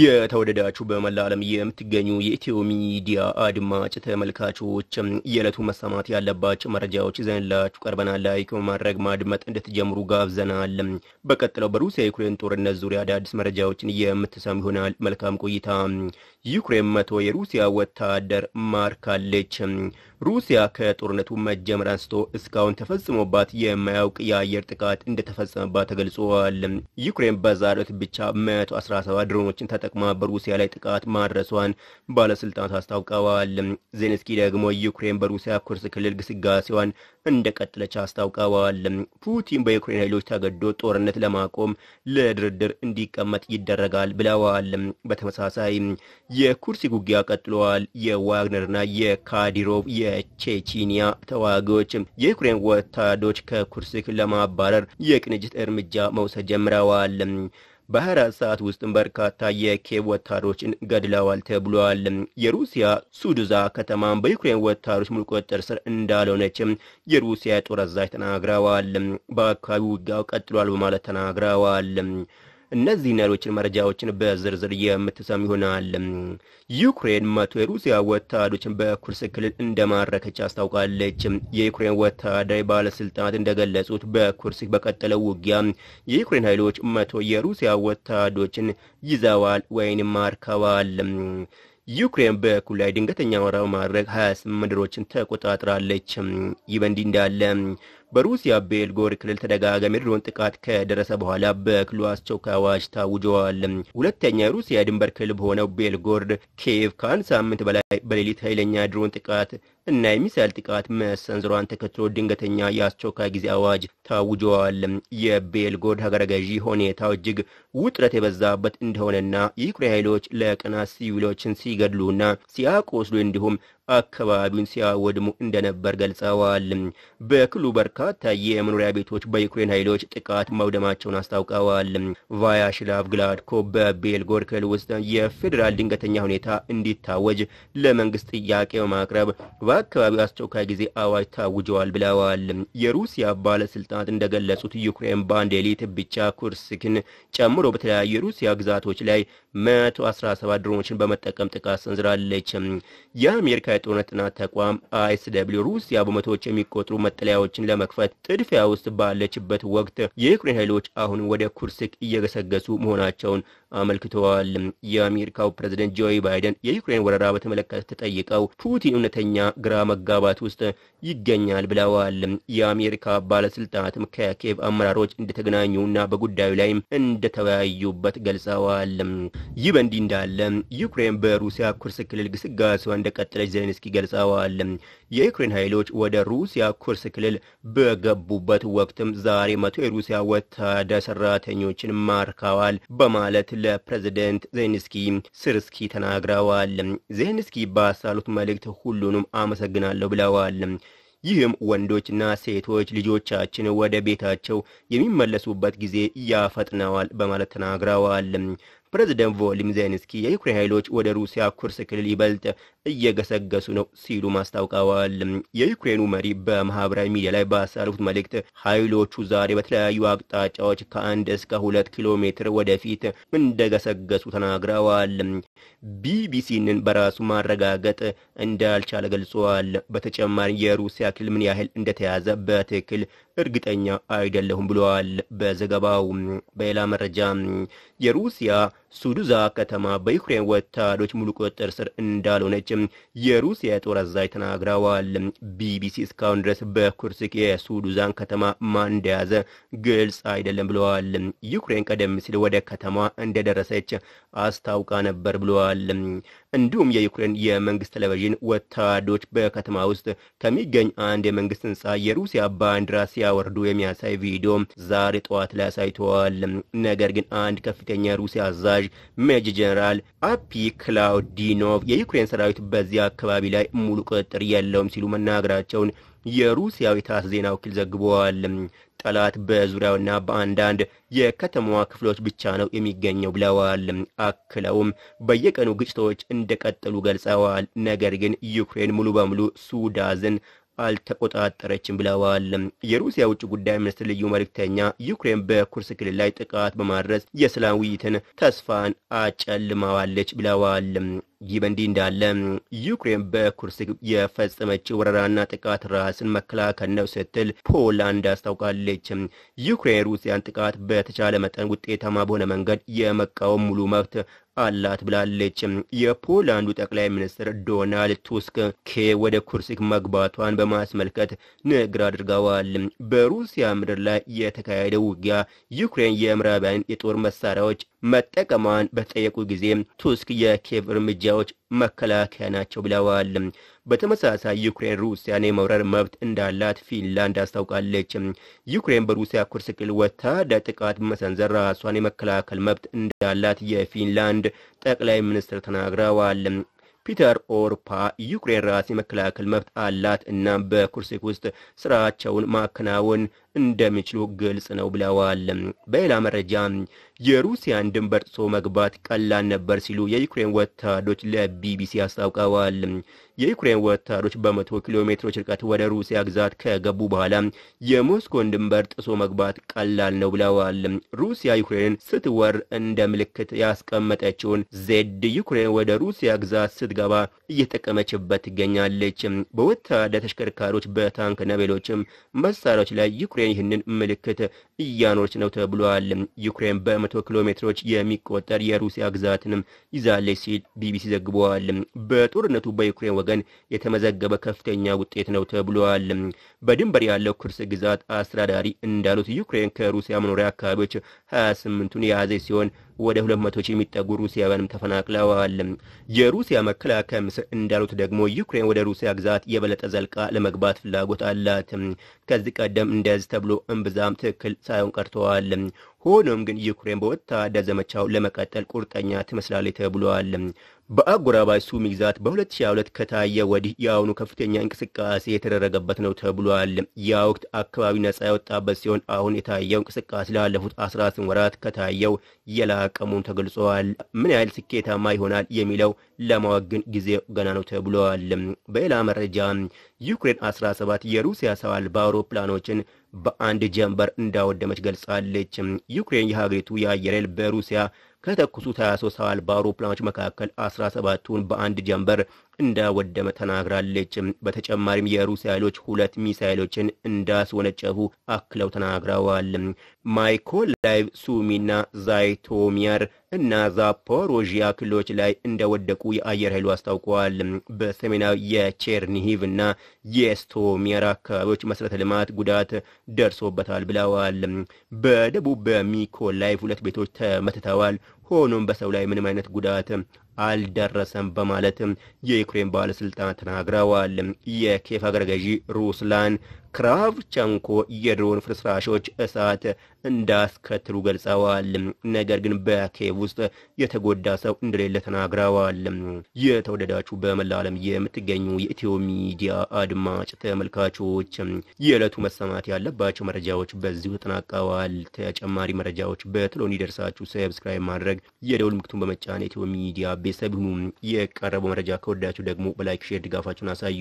የተወደዳችሁ በመላ ዓለም የምትገኙ የኢትዮ ሚዲያ አድማጭ ተመልካቾች የዕለቱ መሰማት ያለባቸው መረጃዎች ይዘንላችሁ ቀርበናል። ላይክ በማድረግ ማድመጥ እንድትጀምሩ ጋብዘናል። በቀጥለው በሩሲያ ዩክሬን ጦርነት ዙሪያ አዳዲስ መረጃዎችን የምትሰሙ ይሆናል። መልካም ቆይታ። ዩክሬን መቶ የሩሲያ ወታደር ማርካለች። ሩሲያ ከጦርነቱ መጀመር አንስቶ እስካሁን ተፈጽሞባት የማያውቅ የአየር ጥቃት እንደተፈጸመባት ተገልጿል። ዩክሬን በዛሬው ዕለት ብቻ 117 ድሮኖችን ተጠቅማ በሩሲያ ላይ ጥቃት ማድረሷን ባለስልጣናት አስታውቀዋል። ዜሌንስኪ ደግሞ ዩክሬን በሩሲያ ኩርስ ክልል ግስጋሴዋን እንደቀጥለች አስታውቀዋል። ፑቲን በዩክሬን ኃይሎች ተገዶ ጦርነት ለማቆም ለድርድር እንዲቀመጥ ይደረጋል ብለዋል። በተመሳሳይ የኩርሲ ውጊያ ቀጥሏል። የዋግነርና የካዲሮቭ የቼቺኒያ ተዋጊዎች የዩክሬን ወታደሮች ከኩርስክ ለማባረር የቅንጅት እርምጃ መውሰድ ጀምረዋል። በ አራት ሰዓት ውስጥም በርካታ የኬቭ ወታደሮችን ገድለዋል ተብሏል። የሩሲያ ሱዱዛ ከተማም በዩክሬን ወታደሮች ሙሉ ቁጥጥር ስር እንዳልሆነችም የሩሲያ የጦር አዛዥ ተናግረዋል። በአካባቢው ውጊያው ቀጥሏል በማለት ተናግረዋል። እነዚህ ሌሎችን መረጃዎችን በዝርዝር የምትሰሙ ይሆናል። ዩክሬን መቶ የሩሲያ ወታደሮችን በኩርስ ክልል እንደማረከች አስታውቃለች። የዩክሬን ወታደራዊ ባለስልጣናት እንደገለጹት በኩርስ በቀጠለው ውጊያ የዩክሬን ኃይሎች መቶ የሩሲያ ወታደሮችን ይዘዋል ወይንም ማርከዋል። ዩክሬን በኩል ላይ ድንገተኛ ወረራ በማድረግ 28 ምድሮችን ተቆጣጥራለች። ይህ በእንዲህ እንዳለ በሩሲያ ቤልጎር ክልል ተደጋጋሚ ድሮን ጥቃት ከደረሰ በኋላ በክልሉ አስቸኳይ አዋጅ ታውጀዋል። ሁለተኛ የሩሲያ ድንበር ክልል በሆነው ቤልጎርድ ኬቭ ከአንድ ሳምንት በላይ በሌሊት ኃይለኛ ድሮን ጥቃት እና የሚሳይል ጥቃት መሰንዝሯን ተከትሎ ድንገተኛ የአስቸኳይ ጊዜ አዋጅ ታውጀዋል። የቤልጎርድ ሀገረ ገዢ ሁኔታው እጅግ ውጥረት የበዛበት እንደሆነና የዩክሬን ኃይሎች ለቀናት ሲቪሎችን ሲገድሉና ሲያቆስሉ እንዲሁም አካባቢውን ሲያወድሙ እንደነበር ገልጸዋል። በክሉ በርካታ የመኖሪያ ቤቶች በዩክሬን ኃይሎች ጥቃት መውደማቸውን አስታውቀዋል። ቫያሽላቭ ግላድኮ በቤልጎር ክልል ውስጥ የፌዴራል ድንገተኛ ሁኔታ እንዲታወጅ ለመንግስት ጥያቄ በማቅረብ በአካባቢው አስቸኳይ ጊዜ አዋጅ ታውጀዋል ብለዋል። የሩሲያ ባለስልጣናት እንደገለጹት ዩክሬን በአንድ ሌሊት ብቻ ኩርስክን ጨምሮ በተለያዩ የሩሲያ ግዛቶች ላይ 117 ድሮኖችን በመጠቀም ጥቃት ሰንዝራለች። የአሜሪካ ጥሩነትና ተቋም አይስደብሊው ሩሲያ በመቶዎች የሚቆጥሩ መጠለያዎችን ለመክፈት ጥድፊያ ውስጥ ባለችበት ወቅት የዩክሬን ኃይሎች አሁን ወደ ኩርስክ እየገሰገሱ መሆናቸውን አመልክተዋል። የአሜሪካው ፕሬዝደንት ጆ ባይደን የዩክሬን ወረራ በተመለከተ ተጠይቀው ፑቲን እውነተኛ ግራ መጋባት ውስጥ ይገኛል ብለዋል። የአሜሪካ ባለስልጣናትም ከኬቭ አመራሮች እንደተገናኙና በጉዳዩ ላይም እንደተወያዩበት ገልጸዋል። ይህ በእንዲህ እንዳለ ዩክሬን በሩሲያ ኩርስክ ክልል ግስጋሴዋ እንደቀጠለች ዜሌንስኪ ገልጸዋል። የዩክሬን ኃይሎች ወደ ሩሲያ ኩርስ ክልል በገቡበት ወቅትም ዛሬ መቶ የሩሲያ ወታደር ሰራተኞችን ማርከዋል በማለት ለፕሬዚደንት ዜንስኪ ስርስኪ ተናግረዋል። ዜንስኪ ባሳሉት መልእክት ሁሉንም አመሰግናለሁ ብለዋል። ይህም ወንዶችና ሴቶች ልጆቻችን ወደ ቤታቸው የሚመለሱበት ጊዜ ያፈጥነዋል በማለት ተናግረዋል። ፕሬዚደንት ቮሊም ዜሌንስኪ የዩክሬን ኃይሎች ወደ ሩሲያ ኩርስ ክልል ይበልጥ እየገሰገሱ ነው ሲሉ ማስታውቀዋል። የዩክሬኑ መሪ በማህበራዊ ሚዲያ ላይ ባሳረፉት መልእክት ኃይሎቹ ዛሬ በተለያዩ አቅጣጫዎች ከአንድ እስከ ሁለት ኪሎ ሜትር ወደፊት እንደገሰገሱ ተናግረዋል። ቢቢሲንን በራሱ ማረጋገጥ እንዳልቻለ ገልጸዋል። በተጨማሪ የሩሲያ ክልል ምን ያህል እንደተያዘ በትክክል እርግጠኛ አይደለሁም ብለዋል በዘገባው። በሌላ መረጃ የሩሲያ ሱዱዛ ከተማ በዩክሬን ወታደሮች ሙሉ ቁጥጥር ስር እንዳልሆነች የሩሲያ የጦር አዛዥ ተናግረዋል። ቢቢሲ እስካሁን ድረስ በኩርስክ የሱዱዛን ከተማ ማን እንደያዘ ግልጽ አይደለም ብለዋል። ዩክሬን ቀደም ሲል ወደ ከተማ እንደደረሰች አስታውቃ ነበር ብለዋል። እንዲሁም የዩክሬን የመንግስት ቴሌቪዥን ወታደሮች በከተማ ውስጥ ከሚገኝ አንድ የመንግስት ህንፃ የሩሲያ ባንዲራ ሲያወርዱ የሚያሳይ ቪዲዮ ዛሬ ጠዋት ላይ አሳይተዋል። ነገር ግን አንድ ከፍተኛ ሩሲያ አዛዥ አዛዥ ሜጅ ጀነራል አፒ ክላውዲኖቭ የዩክሬን ሰራዊት በዚያ አካባቢ ላይ ሙሉ ቁጥጥር የለውም ሲሉ መናገራቸውን የሩሲያዊ ታስ ዜና ወኪል ዘግበዋል። ጠላት በዙሪያውና በአንዳንድ የከተማዋ ክፍሎች ብቻ ነው የሚገኘው ብለዋል። አክለውም በየቀኑ ግጭቶች እንደቀጠሉ ገልጸዋል። ነገር ግን ዩክሬን ሙሉ በሙሉ ሱዳዝን አልተቆጣጠረችም ብለዋል። የሩሲያ ውጭ ጉዳይ ሚኒስትር ልዩ መልእክተኛ ዩክሬን በኩርስ ክልል ላይ ጥቃት በማድረስ የሰላም ውይይትን ተስፋን አጨልማዋለች ብለዋል። ይህ በእንዲህ እንዳለ ዩክሬን በኩርስ የፈጸመችው ወረራና ጥቃት ራስን መከላከል ነው ስትል ፖላንድ አስታውቃለች። ዩክሬን ሩሲያን ጥቃት በተቻለ መጠን ውጤታማ በሆነ መንገድ የመቃወም ሙሉ መብት አላት ብላለች። የፖላንዱ ጠቅላይ ሚኒስትር ዶናልድ ቱስክ ኬ ወደ ኩርሲክ መግባቷን በማስመልከት ንግግር አድርገዋል። በሩሲያ ምድር ላይ የተካሄደው ውጊያ ዩክሬን የምዕራባውያን የጦር መሳሪያዎች መጠቀሟን በጠየቁ ጊዜ ቱስክ የኬቭ እርምጃዎች መከላከያ ናቸው ብለዋል። በተመሳሳይ ዩክሬን ሩሲያን የመውረር መብት እንዳላት ፊንላንድ አስታውቃለች። ዩክሬን በሩሲያ ኩርስ ክልል ጥቃት መሰንዘር ራሷን የመከላከል መብት እንዳላት የፊንላንድ ጠቅላይ ሚኒስትር ተናግረዋል። ፒተር ኦርፓ ዩክሬን ራስ የመከላከል መብት አላት እና በኩርስክ ውስጥ ስራቸውን ማከናወን እንደሚችሉ ግልጽ ነው ብለዋል። በሌላ መረጃ የሩሲያን ድንበር ጥሶ መግባት ቀላል ነበር ሲሉ የዩክሬን ወታደሮች ለቢቢሲ አስታውቀዋል። የዩክሬን ወታደሮች በመቶ ኪሎ ሜትሮች ርቀት ወደ ሩሲያ ግዛት ከገቡ በኋላ የሞስኮን ድንበር ጥሶ መግባት ቀላል ነው ብለዋል። ሩሲያ ዩክሬንን ስትወር እንደ ምልክት ያስቀመጠችውን ዜድ ዩክሬን ወደ ሩሲያ ግዛት ስትገባ እየተጠቀመችበት ትገኛለች። በወታደር ተሽከርካሪዎች፣ በታንክና ሌሎችም መሳሪያዎች ላይ ዩክሬን ዩክሬን ይህንን ምልክት እያኖረች ነው ተብሏል። ዩክሬን በመቶ ኪሎ ሜትሮች የሚቆጠር የሩሲያ ግዛትንም ይዛለች ሲል ቢቢሲ ዘግበዋል። በጦርነቱ በዩክሬን ወገን የተመዘገበ ከፍተኛ ውጤት ነው ተብሏል። በድንበር ያለው ኩርስ ግዛት አስተዳዳሪ እንዳሉት ዩክሬን ከሩሲያ መኖሪያ አካባቢዎች 28ቱን የያዘች ሲሆን ወደ 200 ሺህ የሚጠጉ ሩሲያውያንም ተፈናቅለዋል። የሩሲያ መከላከያ ምስር እንዳሉት ደግሞ ዩክሬን ወደ ሩሲያ ግዛት የበለጠ ዘልቃ ለመግባት ፍላጎት አላት። ከዚህ ቀደም እንደዚህ ተብሎ እምብዛም ትክክል ሳይሆን ቀርተዋል። ሆኖም ግን ዩክሬን በወታደር ዘመቻው ለመቀጠል ቁርጠኛ ትመስላለች ተብሏል። በአጎራባች ሱሚ ግዛት በ2022 ከታየ ወዲህ የአሁኑ ከፍተኛ እንቅስቃሴ የተደረገበት ነው ተብሏል። ያ ወቅት አካባቢ ነጻ ያወጣበት ሲሆን አሁን የታየው እንቅስቃሴ ላለፉት 18 ወራት ከታየው የላቀ ተገልጿል። ምን ያህል ስኬታማ ይሆናል የሚለው ለማወቅ ግን ጊዜው ገና ነው ተብሏል። በሌላ መረጃ ዩክሬን 17 የሩሲያ ሰው አልባ አውሮፕላኖችን በአንድ ጀንበር እንዳወደመች ገልጻለች። ዩክሬን የሀገሪቱ የአየር ኃይል በሩሲያ ከተኩሱት 23 ሰው አልባ አውሮፕላኖች መካከል 17ቱን በአንድ ጀንበር እንዳወደመ ተናግራለች። በተጨማሪም የሩሲያ ኃይሎች ሁለት ሚሳይሎችን እንዳስወነጨፉ አክለው ተናግረዋል። ማይኮላይቭ ሱሚና ዛይቶሚያር እና ዛፖሮዥያ ክልሎች ላይ እንደወደቁ የአየር ኃይሉ አስታውቀዋል። በሰሜናዊ የቼርኒሂቭ እና የስቶሚያር አካባቢዎች መሰረተ ልማት ጉዳት ደርሶበታል ብለዋል። በደቡብ በሚኮላይቭ ሁለት ቤቶች ተመትተዋል። ሆኖም በሰው ላይ ምንም አይነት ጉዳት አልደረሰም በማለትም የዩክሬን ባለስልጣናት ተናግረዋል። የኬፍ አገረገዢ ሩስላን ክራቭ የድሮን ፍርስራሾች እሳት እንዳስከትሉ ገልጸዋል። ነገር ግን በኬቭ ውስጥ የተጎዳ ሰው እንደሌለ ተናግረዋል። የተወደዳችሁ በመላ ዓለም የምትገኙ የኢትዮ ሚዲያ አድማጭ ተመልካቾች የዕለቱ መሰማት ያለባቸው መረጃዎች በዚሁ ተጠናቀዋል። ተጨማሪ መረጃዎች በቶሎ እንዲደርሳችሁ ሰብስክራይብ ማድረግ የደውል ምልክቱን በመጫን የኢትዮ ሚዲያ ቤተሰብ ሁኑ። የቀረበው መረጃ ከወዳችሁ ደግሞ በላይክ ሼር ድጋፋችሁን አሳዩ።